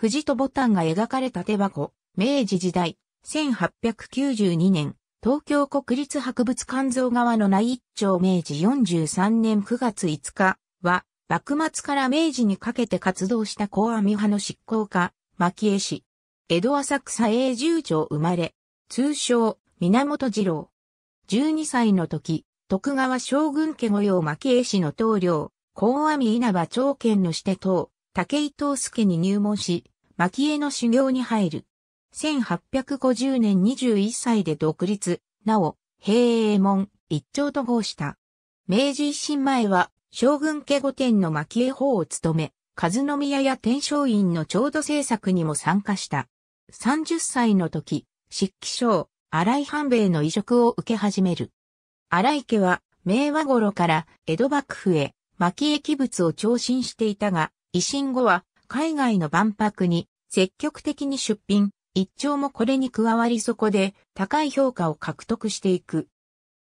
藤とボタンが描かれた手箱、明治時代、1892年、東京国立博物館像側の内一丁明治43年9月5日は、幕末から明治にかけて活動した小弥派の執行家、牧江氏。江戸浅草永住町生まれ、通称、源次郎。12歳の時、徳川将軍家御用牧江氏の棟梁、高阿弥稲葉長剣の指定等、武井東介に入門し、牧絵の修行に入る。1850年21歳で独立、なお、平英門、一丁と号した。明治維新前は、将軍家御殿の牧絵法を務め、和宮や天正院の調度政策にも参加した。30歳の時、漆器商、荒井半兵衛の移植を受け始める。荒井家は、明和頃から江戸幕府へ、牧絵器物を調信していたが、維新後は海外の万博に積極的に出品、一丁もこれに加わりそこで高い評価を獲得していく。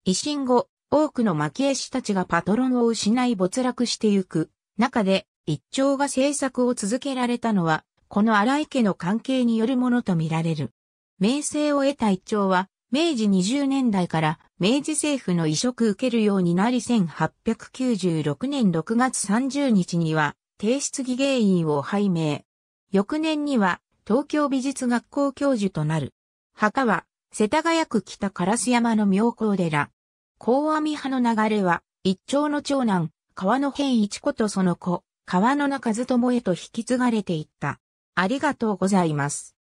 維新後、多くの巻絵師たちがパトロンを失い没落してゆく中で一丁が制作を続けられたのは、この荒井家の関係によるものとみられる。名声を得た一丁は、明治20年代から明治政府の移植受けるようになり1896年6月30日には提出技芸員を拝命。翌年には東京美術学校教授となる。墓は世田谷区北烏山の妙高寺。高網派の流れは一丁の長男、川野辺一子とその子、川野中津友へと引き継がれていった。ありがとうございます。